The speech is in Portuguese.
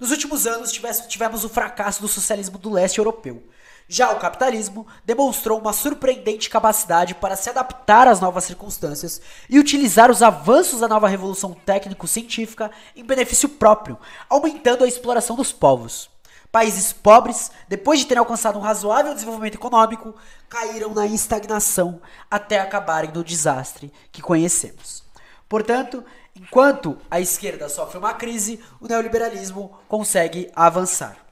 Nos últimos anos, tivemos o fracasso do socialismo do leste europeu. Já o capitalismo demonstrou uma surpreendente capacidade para se adaptar às novas circunstâncias e utilizar os avanços da nova revolução técnico-científica em benefício próprio, aumentando a exploração dos povos. Países pobres, depois de terem alcançado um razoável desenvolvimento econômico, caíram na estagnação até acabarem no desastre que conhecemos. Portanto, enquanto a esquerda sofre uma crise, o neoliberalismo consegue avançar.